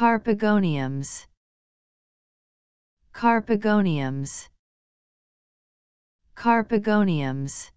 Carpegoniums Carpegoniums Carpegoniums